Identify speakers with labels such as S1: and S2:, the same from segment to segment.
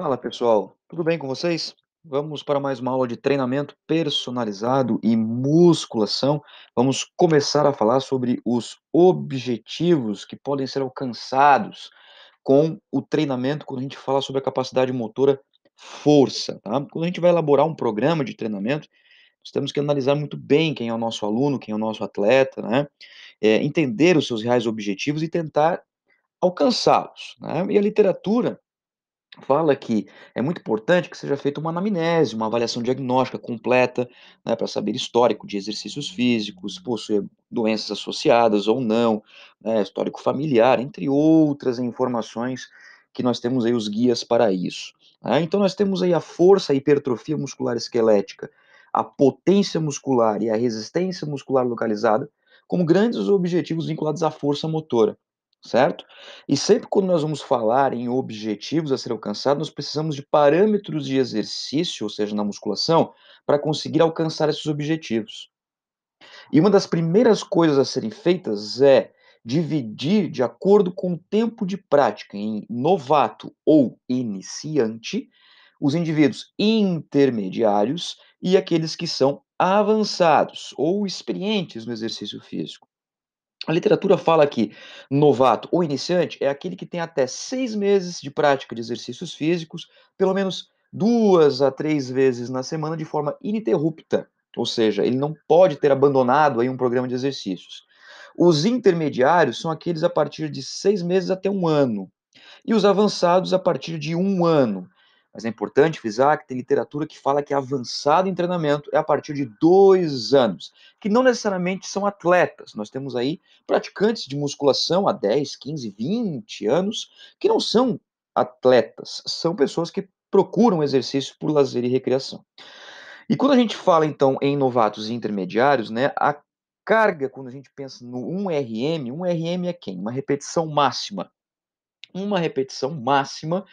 S1: Fala pessoal, tudo bem com vocês? Vamos para mais uma aula de treinamento personalizado e musculação. Vamos começar a falar sobre os objetivos que podem ser alcançados com o treinamento quando a gente fala sobre a capacidade motora força. Tá? Quando a gente vai elaborar um programa de treinamento, nós temos que analisar muito bem quem é o nosso aluno, quem é o nosso atleta, né? É, entender os seus reais objetivos e tentar alcançá-los. Né? E a literatura fala que é muito importante que seja feita uma anamnese, uma avaliação diagnóstica completa, né, para saber histórico de exercícios físicos, se possui doenças associadas ou não, né, histórico familiar, entre outras informações que nós temos aí os guias para isso. Né? Então nós temos aí a força, a hipertrofia muscular esquelética, a potência muscular e a resistência muscular localizada como grandes objetivos vinculados à força motora certo? E sempre quando nós vamos falar em objetivos a ser alcançados, nós precisamos de parâmetros de exercício, ou seja, na musculação, para conseguir alcançar esses objetivos. E uma das primeiras coisas a serem feitas é dividir de acordo com o tempo de prática em novato ou iniciante, os indivíduos intermediários e aqueles que são avançados ou experientes no exercício físico. A literatura fala que novato ou iniciante é aquele que tem até seis meses de prática de exercícios físicos, pelo menos duas a três vezes na semana de forma ininterrupta, ou seja, ele não pode ter abandonado aí um programa de exercícios. Os intermediários são aqueles a partir de seis meses até um ano, e os avançados a partir de um ano. Mas é importante frisar que tem literatura que fala que avançado em treinamento é a partir de dois anos, que não necessariamente são atletas. Nós temos aí praticantes de musculação há 10, 15, 20 anos que não são atletas, são pessoas que procuram exercício por lazer e recreação. E quando a gente fala então em novatos e intermediários, né, a carga quando a gente pensa no 1RM, 1RM é quem? Uma repetição máxima uma repetição máxima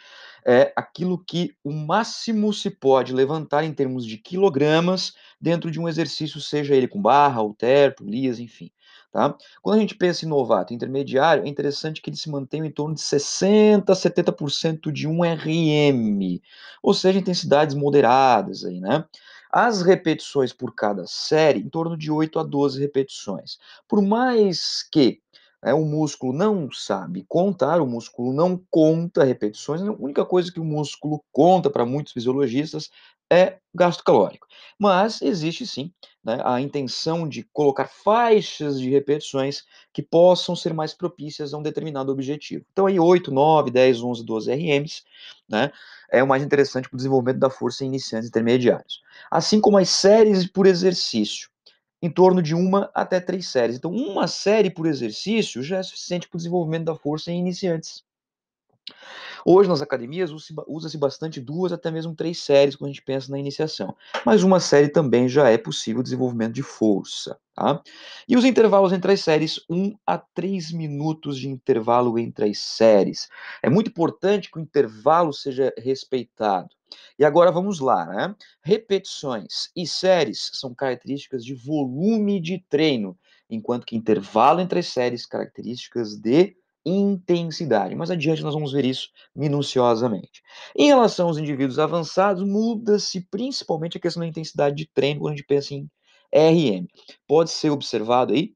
S1: é aquilo que o máximo se pode levantar em termos de quilogramas dentro de um exercício, seja ele com barra, halter, polias, enfim. Tá? Quando a gente pensa em novato intermediário, é interessante que ele se mantenha em torno de 60% a 70% de 1 RM, ou seja, intensidades moderadas. Aí, né? As repetições por cada série, em torno de 8 a 12 repetições. Por mais que é, o músculo não sabe contar, o músculo não conta repetições, a única coisa que o músculo conta para muitos fisiologistas é gasto calórico. Mas existe sim né, a intenção de colocar faixas de repetições que possam ser mais propícias a um determinado objetivo. Então aí 8, 9, 10, 11, 12 RMs né, é o mais interessante para o desenvolvimento da força em iniciantes intermediários. Assim como as séries por exercício em torno de uma até três séries. Então, uma série por exercício já é suficiente para o desenvolvimento da força em iniciantes. Hoje, nas academias, usa-se bastante duas, até mesmo três séries quando a gente pensa na iniciação. Mas uma série também já é possível o desenvolvimento de força. Tá? E os intervalos entre as séries, um a três minutos de intervalo entre as séries. É muito importante que o intervalo seja respeitado. E agora vamos lá, né? Repetições e séries são características de volume de treino, enquanto que intervalo entre as séries características de intensidade. Mas adiante nós vamos ver isso minuciosamente. Em relação aos indivíduos avançados, muda-se principalmente a questão da intensidade de treino quando a gente pensa em RM. Pode ser observado aí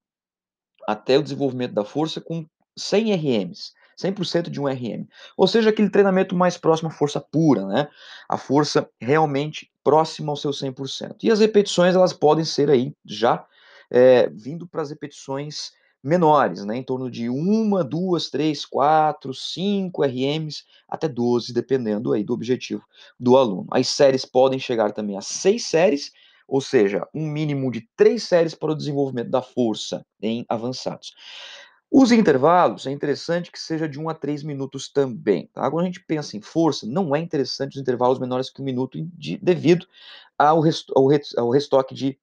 S1: até o desenvolvimento da força com 100 RMs 100% de um RM. Ou seja, aquele treinamento mais próximo à força pura, né? A força realmente próxima ao seu 100%. E as repetições, elas podem ser aí já é, vindo para as repetições menores, né? Em torno de uma, duas, três, quatro, cinco RMs, até 12, dependendo aí do objetivo do aluno. As séries podem chegar também a seis séries, ou seja, um mínimo de três séries para o desenvolvimento da força em avançados. Os intervalos é interessante que seja de 1 a 3 minutos também. Tá? Agora a gente pensa em força, não é interessante os intervalos menores que um minuto de, devido ao, ao, re, ao restoque de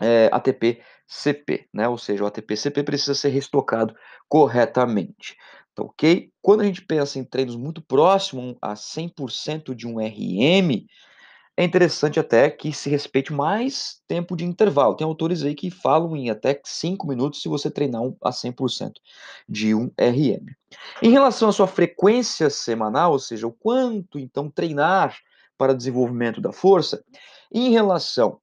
S1: é, eh, ATP-CP, né? ou seja, o ATP-CP precisa ser restocado corretamente. Tá ok? Quando a gente pensa em treinos muito próximos a 100% de um RM, é interessante até que se respeite mais tempo de intervalo. Tem autores aí que falam em até 5 minutos se você treinar a 100% de um RM. Em relação à sua frequência semanal, ou seja, o quanto então treinar para desenvolvimento da força, em relação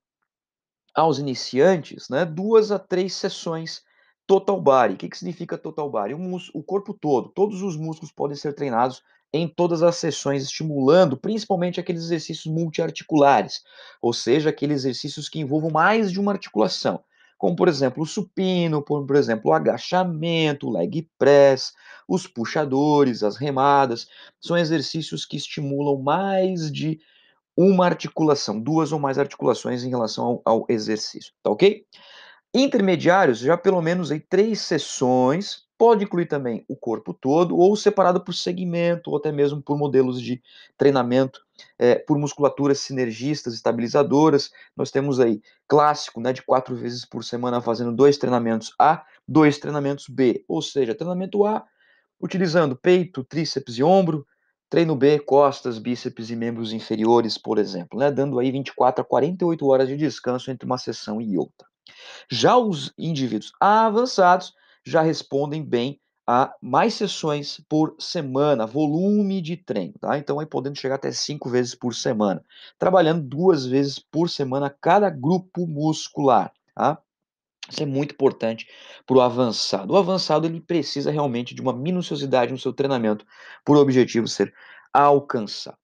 S1: aos iniciantes, né, duas a três sessões Total body. O que, que significa total body? O, o corpo todo. Todos os músculos podem ser treinados em todas as sessões, estimulando principalmente aqueles exercícios multiarticulares, ou seja, aqueles exercícios que envolvam mais de uma articulação, como por exemplo o supino, por exemplo o agachamento, o leg press, os puxadores, as remadas, são exercícios que estimulam mais de uma articulação, duas ou mais articulações em relação ao, ao exercício, tá ok? Intermediários, já pelo menos aí três sessões, pode incluir também o corpo todo, ou separado por segmento, ou até mesmo por modelos de treinamento, é, por musculaturas sinergistas, estabilizadoras. Nós temos aí clássico, né, de quatro vezes por semana, fazendo dois treinamentos A, dois treinamentos B, ou seja, treinamento A, utilizando peito, tríceps e ombro, treino B, costas, bíceps e membros inferiores, por exemplo, né? dando aí 24 a 48 horas de descanso entre uma sessão e outra. Já os indivíduos avançados já respondem bem a mais sessões por semana, volume de treino, tá? Então aí podendo chegar até cinco vezes por semana, trabalhando duas vezes por semana cada grupo muscular, tá? Isso é muito importante para o avançado. O avançado ele precisa realmente de uma minuciosidade no seu treinamento por objetivo ser alcançado.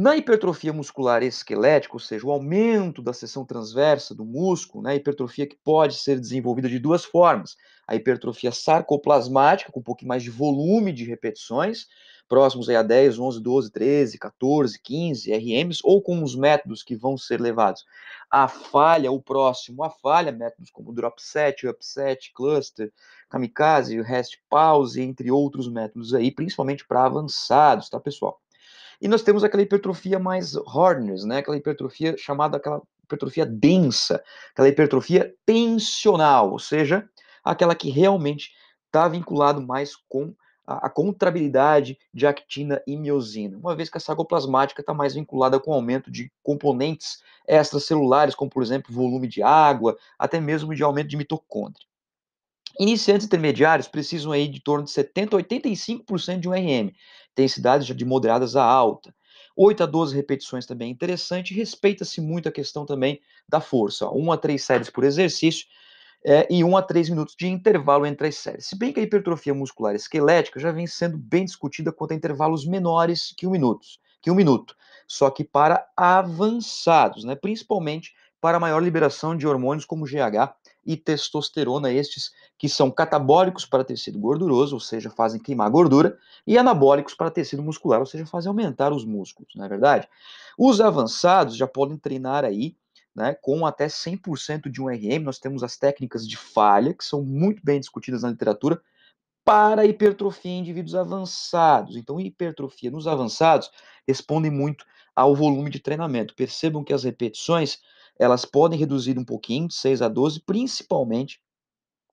S1: Na hipertrofia muscular esquelética, ou seja, o aumento da seção transversa do músculo, né, hipertrofia que pode ser desenvolvida de duas formas: a hipertrofia sarcoplasmática, com um pouquinho mais de volume de repetições, próximos aí a 10, 11, 12, 13, 14, 15 RMs, ou com os métodos que vão ser levados à falha, o próximo à falha, métodos como dropset, upset, cluster, kamikaze, rest pause, entre outros métodos aí, principalmente para avançados, tá, pessoal? E nós temos aquela hipertrofia mais hardness, né? Aquela hipertrofia chamada aquela hipertrofia densa, aquela hipertrofia tensional, ou seja, aquela que realmente está vinculado mais com a, a contrabilidade de actina e miosina, uma vez que a sarcoplasmática está mais vinculada com o aumento de componentes extracelulares, como por exemplo volume de água, até mesmo de aumento de mitocôndria. Iniciantes intermediários precisam aí de torno de 70% a 85% de um RM. Tem de moderadas a alta. 8 a 12 repetições também é interessante. Respeita-se muito a questão também da força. Ó. 1 a 3 séries por exercício é, e 1 a 3 minutos de intervalo entre as séries. Se bem que a hipertrofia muscular esquelética já vem sendo bem discutida quanto a intervalos menores que um minuto, que um minuto só que para avançados, né? principalmente para maior liberação de hormônios como GH e testosterona, estes que são catabólicos para tecido gorduroso, ou seja, fazem queimar gordura, e anabólicos para tecido muscular, ou seja, fazem aumentar os músculos, não é verdade? Os avançados já podem treinar aí né, com até 100% de um RM, nós temos as técnicas de falha, que são muito bem discutidas na literatura, para hipertrofia em indivíduos avançados. Então, hipertrofia nos avançados responde muito ao volume de treinamento. Percebam que as repetições elas podem reduzir um pouquinho, de 6 a 12, principalmente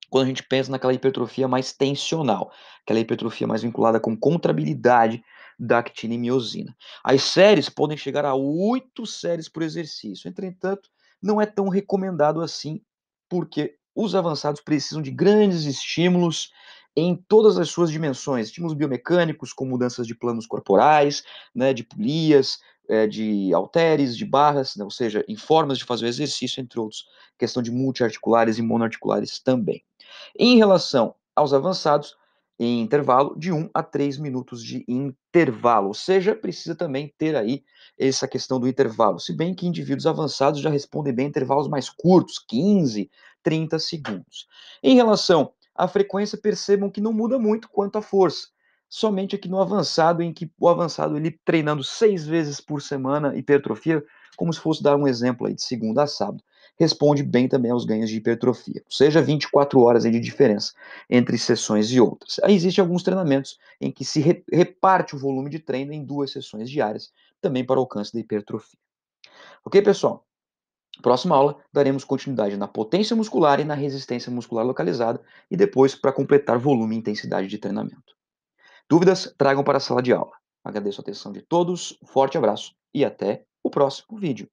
S1: quando a gente pensa naquela hipertrofia mais tensional, aquela hipertrofia mais vinculada com contrabilidade da actina e miosina. As séries podem chegar a 8 séries por exercício, entretanto, não é tão recomendado assim, porque os avançados precisam de grandes estímulos em todas as suas dimensões, estímulos biomecânicos, com mudanças de planos corporais, né, de polias, é, de halteres, de barras, né, ou seja, em formas de fazer o exercício, entre outros, questão de multiarticulares e monoarticulares também. Em relação aos avançados, em intervalo de 1 a 3 minutos de intervalo, ou seja, precisa também ter aí essa questão do intervalo, se bem que indivíduos avançados já respondem bem intervalos mais curtos, 15, 30 segundos. Em relação à frequência, percebam que não muda muito quanto à força, somente aqui no avançado, em que o avançado ele treinando seis vezes por semana hipertrofia, como se fosse dar um exemplo aí de segunda a sábado, responde bem também aos ganhos de hipertrofia, ou seja, 24 horas de diferença entre sessões e outras. Aí existem alguns treinamentos em que se reparte o volume de treino em duas sessões diárias, também para o alcance da hipertrofia. Ok, pessoal? Próxima aula daremos continuidade na potência muscular e na resistência muscular localizada e depois para completar volume e intensidade de treinamento. Dúvidas, tragam para a sala de aula. Agradeço a atenção de todos, um forte abraço e até o próximo vídeo.